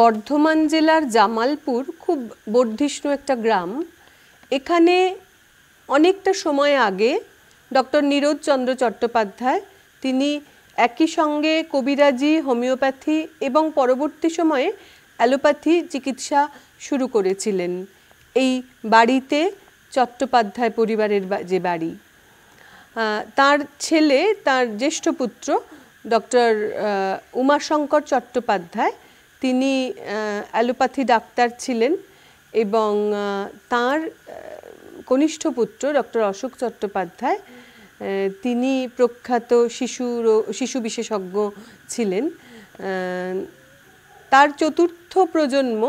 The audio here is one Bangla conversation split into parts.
বর্ধমান জেলার জামালপুর খুব বর্ধিষ্ণু একটা গ্রাম এখানে অনেকটা সময় আগে ডক্টর নীরজচন্দ্র চট্টোপাধ্যায় তিনি একই সঙ্গে কবিরাজি হোমিওপ্যাথি এবং পরবর্তী সময়ে অ্যালোপ্যাথি চিকিৎসা শুরু করেছিলেন এই বাড়িতে চট্টোপাধ্যায় পরিবারের যে বাড়ি তার ছেলে তার জ্যেষ্ঠ পুত্র ডক্টর উমাশঙ্কর চট্টোপাধ্যায় তিনি অ্যালোপ্যাথি ডাক্তার ছিলেন এবং তার কনিষ্ঠ পুত্র ডক্টর অশোক চট্টোপাধ্যায় তিনি প্রখ্যাত শিশু শিশু বিশেষজ্ঞ ছিলেন তার চতুর্থ প্রজন্ম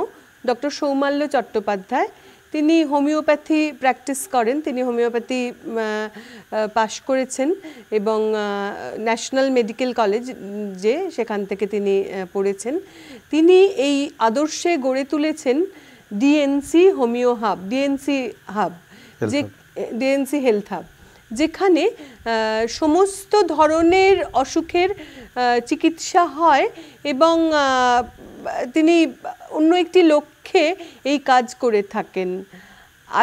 ডক্টর সৌমাল্য চট্টোপাধ্যায় তিনি হোমিওপ্যাথি প্র্যাকটিস করেন তিনি হোমিওপ্যাথি পাশ করেছেন এবং ন্যাশনাল মেডিকেল কলেজ যে সেখান থেকে তিনি পড়েছেন তিনি এই আদর্শে গড়ে তুলেছেন DNC homeo hub DNC hub যে ডিএনসি হেলথ হাব যেখানে সমস্ত ধরনের অসুখের চিকিৎসা হয় এবং তিনি অন্য একটি লোক পক্ষে এই কাজ করে থাকেন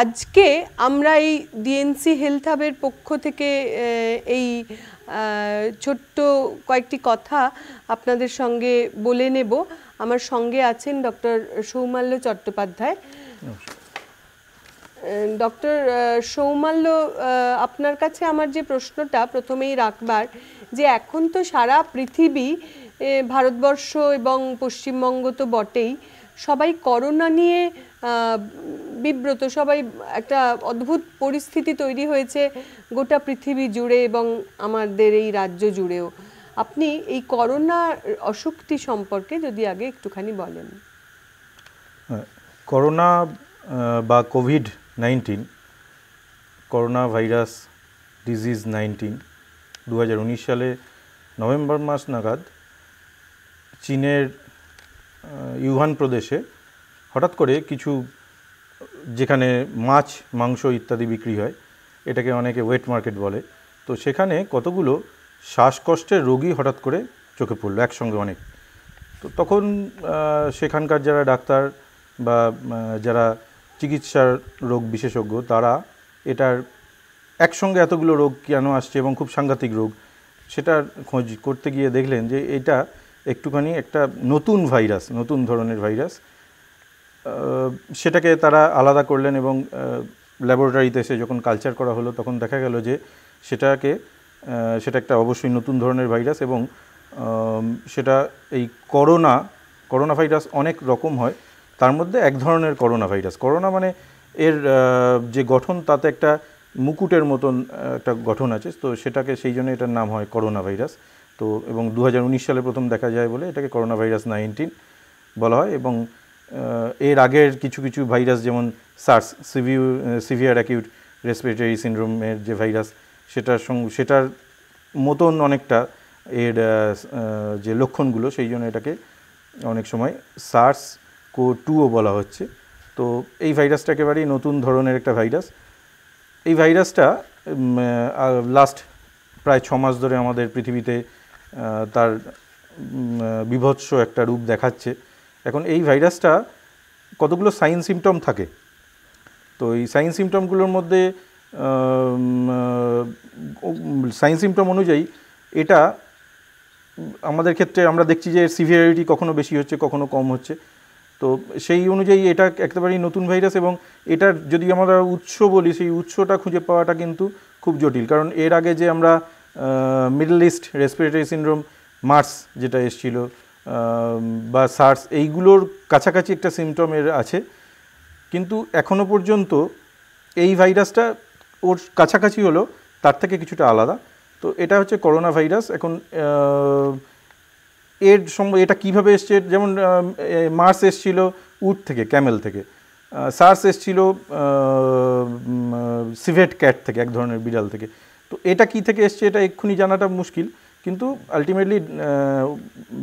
আজকে আমরা এই ডিএনসি হেলথ হাবের পক্ষ থেকে এই ছোট্ট কয়েকটি কথা আপনাদের সঙ্গে বলে নেব আমার সঙ্গে আছেন ডক্টর সৌমাল্য চট্টোপাধ্যায় ডক্টর সৌমাল্য আপনার কাছে আমার যে প্রশ্নটা প্রথমেই রাখবার যে এখন তো সারা পৃথিবী ভারতবর্ষ এবং পশ্চিমবঙ্গ তো বটেই সবাই করোনা নিয়ে বিব্রত সবাই একটা অদ্ভুত পরিস্থিতি তৈরি হয়েছে গোটা পৃথিবী জুড়ে এবং আমাদের এই রাজ্য জুড়েও আপনি এই করোনা অসুখটি সম্পর্কে যদি আগে একটুখানি বলেন করোনা বা COVID nineteen corona virus disease nineteen দু সালে নভেম্বর মাস নাগাদ চীনের ইউহান প্রদেশে হঠাৎ করে কিছু যেখানে মাছ মাংস ইত্যাদি বিক্রি হয় এটাকে অনেকে ওয়েট মার্কেট বলে তো সেখানে কতগুলো শ্বাসকষ্টের রোগী হঠাৎ করে চোখে পড়লো একসঙ্গে অনেক তো তখন সেখানকার যারা ডাক্তার বা যারা চিকিৎসার রোগ বিশেষজ্ঞ তারা এটার একসঙ্গে এতগুলো রোগ কেন আসছে এবং খুব সাংঘাতিক রোগ সেটার খোঁজ করতে গিয়ে দেখলেন যে এটা একটুখানি একটা নতুন ভাইরাস নতুন ধরনের ভাইরাস সেটাকে তারা আলাদা করলেন এবং ল্যাবরেটরিতে এসে যখন কালচার করা হলো তখন দেখা গেল যে সেটাকে সেটা একটা অবশ্যই নতুন ধরনের ভাইরাস এবং সেটা এই করোনা করোনা ভাইরাস অনেক রকম হয় তার মধ্যে এক ধরনের করোনা ভাইরাস করোনা মানে এর যে গঠন তাতে একটা মুকুটের মতন একটা গঠন আছে তো সেটাকে সেই জন্য এটার নাম হয় করোনা ভাইরাস তো এবং দু সালে প্রথম দেখা যায় বলে এটাকে করোনা ভাইরাস নাইনটিন বলা হয় এবং এর আগের কিছু কিছু ভাইরাস যেমন সার্স সিভিউ সিভিয়ার অ্যাকিউট রেসপিরেটরি সিন্ড্রোমের যে ভাইরাস সেটার সঙ্গে সেটার মতন অনেকটা এর যে লক্ষণগুলো সেই জন্য এটাকে অনেক সময় সার্স কো টুও বলা হচ্ছে তো এই ভাইরাসটা একেবারেই নতুন ধরনের একটা ভাইরাস এই ভাইরাসটা লাস্ট প্রায় ছ মাস ধরে আমাদের পৃথিবীতে তার বিভৎস একটা রূপ দেখাচ্ছে এখন এই ভাইরাসটা কতগুলো সাইন সিমটম থাকে তো এই সাইন সিমটমগুলোর মধ্যে সাইন সিমটম অনুযায়ী এটা আমাদের ক্ষেত্রে আমরা দেখছি যে সিভিয়ারিটি কখনো বেশি হচ্ছে কখনো কম হচ্ছে তো সেই অনুযায়ী এটা একেবারেই নতুন ভাইরাস এবং এটার যদি আমরা উৎস বলি সেই উৎসটা খুঁজে পাওয়াটা কিন্তু খুব জটিল কারণ এর আগে যে আমরা Middle East respiratory syndrome MERS যেটা এসছিল বা সার্স এইগুলোর কাছাকাছি একটা এর আছে কিন্তু এখনও পর্যন্ত এই ভাইরাসটা ওর কাছাকাছি হলো তার থেকে কিছুটা আলাদা তো এটা হচ্ছে করোনা ভাইরাস এখন এর সম এটা কিভাবে এসছে যেমন মার্স এসছিল উট থেকে ক্যামেল থেকে সার্স এসছিল সিভেট ক্যাট থেকে এক ধরনের বিড়াল থেকে তো এটা কি থেকে এসছে এটা এক্ষুনি জানাটা মুশকিল কিন্তু আলটিমেটলি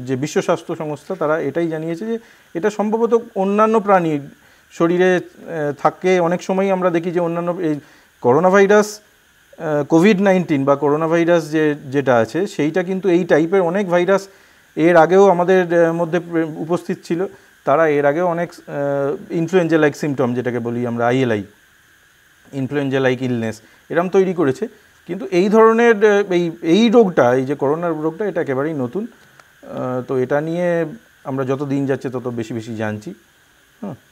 যে বিশ্ব স্বাস্থ্য সংস্থা তারা এটাই জানিয়েছে যে এটা সম্ভবত অন্যান্য প্রাণীর শরীরে থাকে অনেক সময় আমরা দেখি যে অন্যান্য এই করোনা ভাইরাস কোভিড নাইন্টিন বা করোনা ভাইরাস যে যেটা আছে সেইটা কিন্তু এই টাইপের অনেক ভাইরাস এর আগেও আমাদের মধ্যে উপস্থিত ছিল তারা এর আগেও অনেক ইনফ্লুয়েঞ্জা লাইক সিমটম যেটাকে বলি আমরা আইএলআই ইনফ্লুয়েঞ্জা লাইক ইলনেস এরম তৈরি করেছে কিন্তু এই ধরনের এই এই রোগটা এই যে করোনার রোগটা এটা একেবারেই নতুন তো এটা নিয়ে আমরা যত দিন যাচ্ছে তত বেশি বেশি জানছি হুম